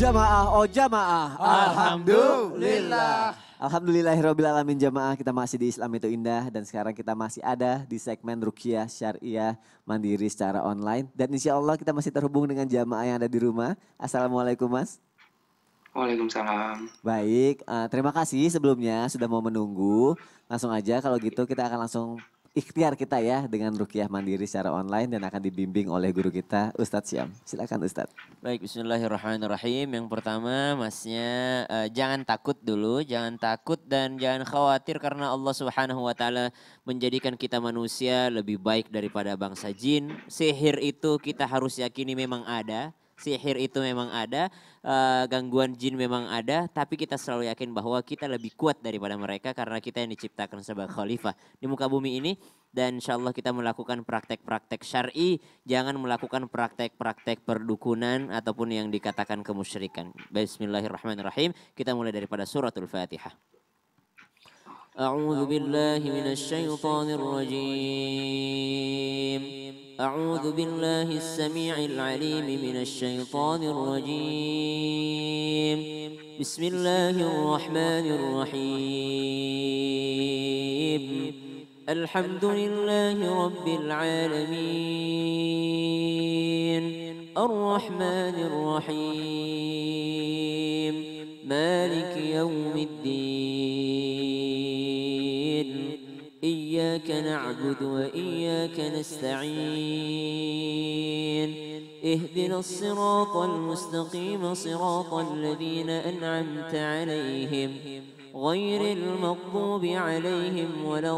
Jamaah, oh jamaah. Alhamdulillah. Alhamdulillahirrahmanirrahim jamaah kita masih di Islam itu indah dan sekarang kita masih ada di segmen Rukiah Syariah Mandiri secara online. Dan insya Allah kita masih terhubung dengan jamaah yang ada di rumah. Assalamualaikum mas. Waalaikumsalam. Baik, eh, terima kasih sebelumnya sudah mau menunggu. Langsung aja kalau gitu kita akan langsung ikhtiar kita ya dengan rukiah mandiri secara online dan akan dibimbing oleh guru kita Ustadz Syam. Silakan Ustadz. Baik, bismillahirrahmanirrahim. Yang pertama masnya uh, jangan takut dulu, jangan takut dan jangan khawatir karena Allah Subhanahu wa taala menjadikan kita manusia lebih baik daripada bangsa jin. Sihir itu kita harus yakini memang ada sihir itu memang ada, uh, gangguan jin memang ada, tapi kita selalu yakin bahwa kita lebih kuat daripada mereka karena kita yang diciptakan sebagai khalifah di muka bumi ini dan insya Allah kita melakukan praktek-praktek syari, jangan melakukan praktek-praktek perdukunan ataupun yang dikatakan kemusyrikan. Bismillahirrahmanirrahim. Kita mulai daripada suratul Fatihah. أعوذ بالله من الشيطان الرجيم أعوذ بالله السميع العليم من الشيطان الرجيم بسم الله الرحمن الرحيم الحمد لله رب العالمين الرحمن الرحيم مالك يوم الدين إياك نعبد وإياك نستعين اهدنا الصراط المستقيم صراط الذين أنعمت عليهم غير المغضوب عليهم ولا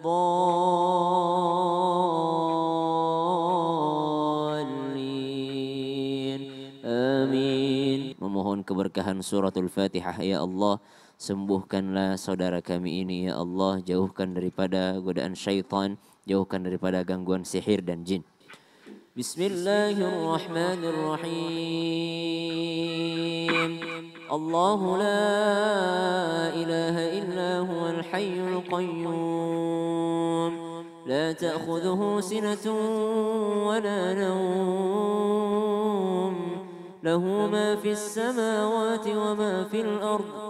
الضالين آمين memohon keberkahan suratul Fatihah ya Allah sembuhkanlah saudara kami ini ya Allah jauhkan daripada godaan syaitan jauhkan daripada gangguan sihir dan jin Bismillahirrahmanirrahim Allah la ilaha illa huwa al-hayyul qayyum La ta'khuduhu sinatun wa la nawm Lahu ma fi as-samawati wa ma fi al-ardh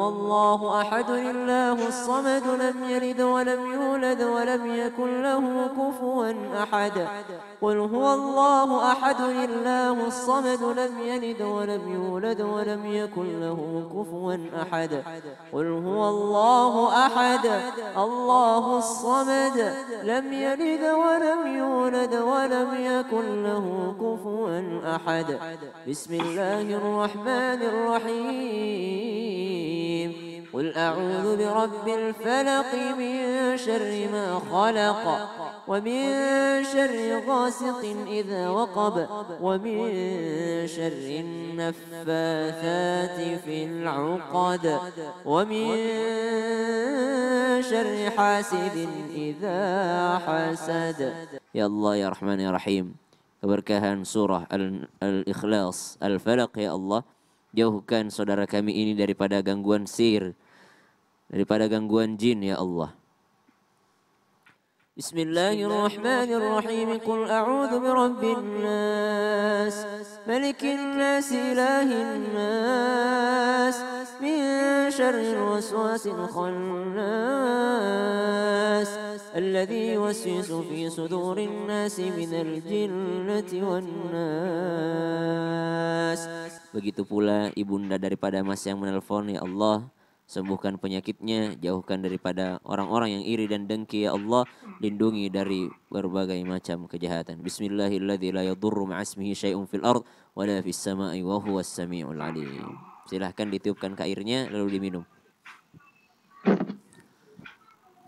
هو الله أحد الله الصمد لم يلد ولم يولد ولم يكن له كفوا أحد قل هو الله أحد الله الصمد لم يلد ولم يولد ولم يكن له كفوا أحد قل هو الله أحد الله الصمد لم يلد ولم يولد ولم يكن له كفوا أحد بسم الله الرحمن الرحيم قل أعوذ برب الفلق من شر ما خلق ومن شر غاسق إذا وقب ومن شر النفاثات في العقد ومن شر حاسد إذا حسد يا الله يا رحمن يا رحيم keberkahan سورة الإخلاص الفلق يا الله jauhkan saudara kami ini daripada gangguan sihir daripada gangguan jin ya Allah Bismillahirrahmanirrahim Qul a'udhu birabbin nas Malikin nas ilahin nas Min شر الوسواس الخناس الذي يوسوس في صدور الناس من الجنة والناس Begitu pula ibunda daripada mas yang menelpon ya Allah Sembuhkan penyakitnya, jauhkan daripada orang-orang yang iri dan dengki ya Allah, lindungi dari berbagai macam kejahatan. Bismillahirrahmanirrahim. la yadurru ma'asmihi syai'un fil ard wa la fis sama'i wa huwas samiul alim. Silahkan ditiupkan ke airnya lalu diminum.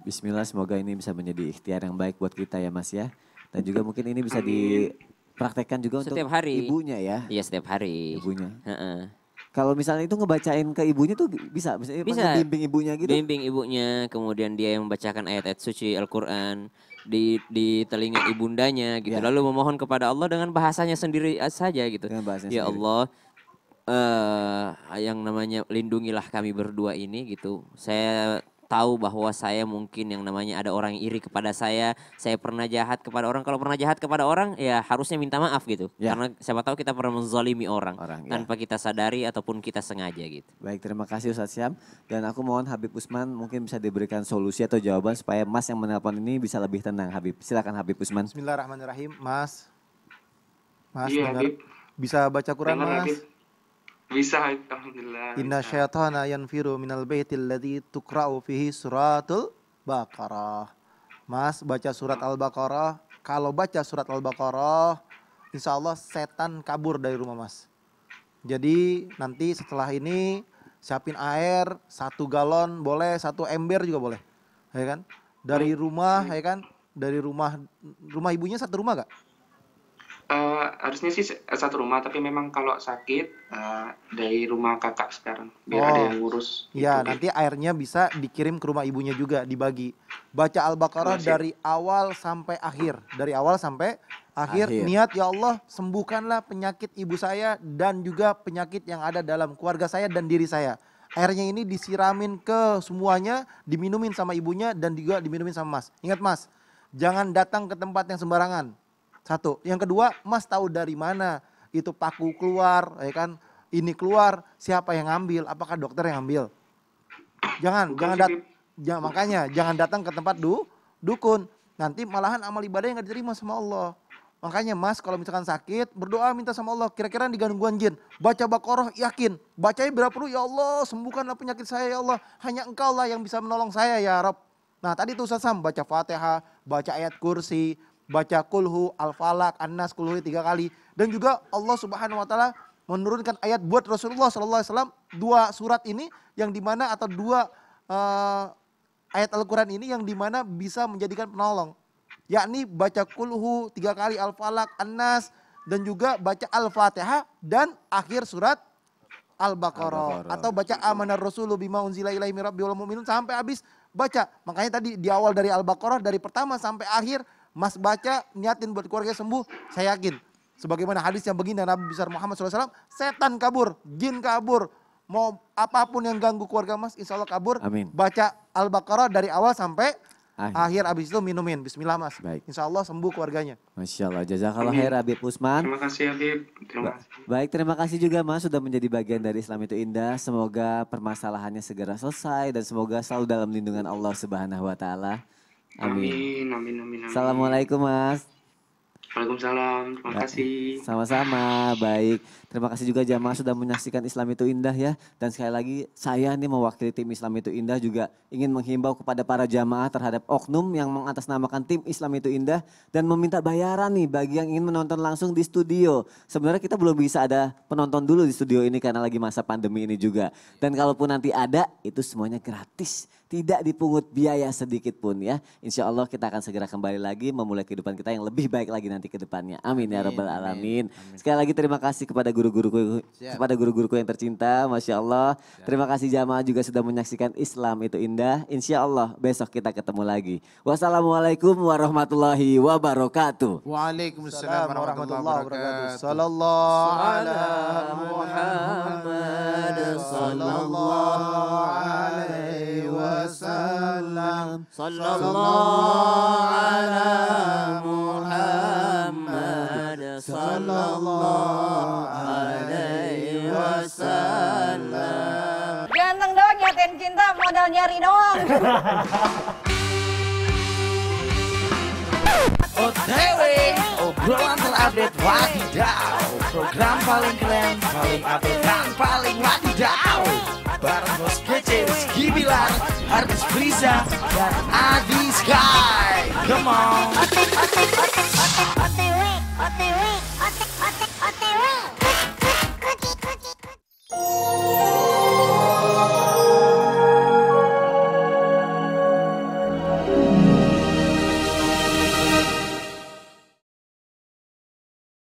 Bismillah semoga ini bisa menjadi ikhtiar yang baik buat kita ya Mas ya. Dan juga mungkin ini bisa dipraktekkan juga setiap untuk hari. ibunya ya. Iya setiap hari. Ibunya. Uh-uh. Kalau misalnya itu ngebacain ke ibunya tuh bisa, bisa, bisa. bimbing ibunya gitu. Bimbing ibunya, kemudian dia yang membacakan ayat-ayat suci Al-Qur'an di di telinga ibundanya gitu. Ya. Lalu memohon kepada Allah dengan bahasanya sendiri saja gitu. ya sendiri. Allah, uh, yang namanya lindungilah kami berdua ini gitu. Saya tahu bahwa saya mungkin yang namanya ada orang iri kepada saya, saya pernah jahat kepada orang. Kalau pernah jahat kepada orang, ya harusnya minta maaf gitu. Ya. Karena siapa tahu kita pernah menzalimi orang, orang ya. tanpa ya. kita sadari ataupun kita sengaja gitu. Baik, terima kasih Ustaz Syam. Dan aku mohon Habib Usman mungkin bisa diberikan solusi atau jawaban supaya Mas yang menelpon ini bisa lebih tenang Habib. Silakan Habib Usman. Bismillahirrahmanirrahim, Mas. Mas, iya, Habib. bisa baca Quran, Mas. Habib. Bisa, alhamdulillah. Inna syaitana yanfiru minal baitil ladzi tukra'u fihi suratul Baqarah. Mas, baca surat hmm. Al-Baqarah. Kalau baca surat Al-Baqarah, insya Allah setan kabur dari rumah mas. Jadi nanti setelah ini siapin air satu galon boleh, satu ember juga boleh, ya kan? Dari hmm. rumah, hmm. ya kan? Dari rumah rumah ibunya satu rumah gak? Eh, harusnya sih satu rumah tapi memang kalau sakit uh, dari rumah kakak sekarang biar oh. ada yang ngurus ya gitu nanti airnya bisa dikirim ke rumah ibunya juga dibagi baca al-baqarah dari awal sampai akhir dari awal sampai akhir, akhir niat ya Allah sembuhkanlah penyakit ibu saya dan juga penyakit yang ada dalam keluarga saya dan diri saya airnya ini disiramin ke semuanya, diminumin sama ibunya dan juga diminumin sama Mas. Ingat Mas, jangan datang ke tempat yang sembarangan. Satu. Yang kedua, Mas tahu dari mana itu paku keluar, ya kan? Ini keluar, siapa yang ngambil? Apakah dokter yang ambil? Jangan, Bukan jangan dat ya, makanya jangan datang ke tempat du dukun. Nanti malahan amal ibadah yang gak diterima sama Allah. Makanya mas kalau misalkan sakit berdoa minta sama Allah kira-kira di gangguan jin. Baca bakoroh yakin. Bacanya berapa perlu ya Allah sembuhkanlah penyakit saya ya Allah. Hanya engkau lah yang bisa menolong saya ya Rob. Nah tadi tuh Ustaz Sam baca fatihah, baca ayat kursi, baca kulhu, al-falak, an-nas, kulhu tiga kali. Dan juga Allah subhanahu wa ta'ala menurunkan ayat buat Rasulullah sallallahu alaihi wasallam dua surat ini yang dimana atau dua uh, ayat Al-Quran ini yang dimana bisa menjadikan penolong. Yakni baca kulhu tiga kali al-falak, an dan juga baca al-fatihah dan akhir surat Al-Baqarah Al atau baca amanar rasulu bima unzila ilaihi rabbil mu'minun sampai habis baca. Makanya tadi di awal dari Al-Baqarah dari pertama sampai akhir Mas baca, niatin buat keluarga sembuh, saya yakin. Sebagaimana hadis yang begini Nabi besar Muhammad SAW, setan kabur, jin kabur, mau apapun yang ganggu keluarga Mas, insya Allah kabur. Amin. Baca Al-Baqarah dari awal sampai akhir. akhir abis itu minumin. Bismillah Mas. Baik. Insya Allah sembuh keluarganya. Masya Allah. Jazakallah khair Habib Usman. Terima kasih Habib. Terima kasih. Baik terima kasih juga Mas sudah menjadi bagian dari Islam itu indah. Semoga permasalahannya segera selesai dan semoga selalu dalam lindungan Allah Subhanahu Wa Taala. Amin. Amin, amin, amin. Assalamualaikum, Mas. Waalaikumsalam. Terima ya, kasih. Sama-sama. Baik. Terima kasih juga jamaah sudah menyaksikan Islam itu indah ya. Dan sekali lagi saya nih mewakili tim Islam itu indah juga ingin menghimbau kepada para jamaah terhadap oknum yang mengatasnamakan tim Islam itu indah dan meminta bayaran nih bagi yang ingin menonton langsung di studio. Sebenarnya kita belum bisa ada penonton dulu di studio ini karena lagi masa pandemi ini juga. Dan kalaupun nanti ada itu semuanya gratis tidak dipungut biaya sedikit pun ya. Insya Allah kita akan segera kembali lagi memulai kehidupan kita yang lebih baik lagi nanti ke depannya. Amin, ya amin ya Rabbal Alamin. Amin. Sekali lagi terima kasih kepada guru-guruku kepada guru-guruku yang tercinta. Masya Allah. Siap. Terima kasih jamaah juga sudah menyaksikan Islam itu indah. Insya Allah besok kita ketemu lagi. Wassalamualaikum warahmatullahi wabarakatuh. Waalaikumsalam warahmatullahi wabarakatuh. Sallallahu ala Muhammad sallallahu صلى الله على محمد صلى الله عليه وسلم Ganteng doang nyatain cinta modal nyari doang. OTW, obrolan terupdate wadidaw Program paling keren, paling update dan paling wadidaw bareng Bos Kece, Rizky Bilar, Artis Friza, dan Adi Sky. Come on. OTW, OTW.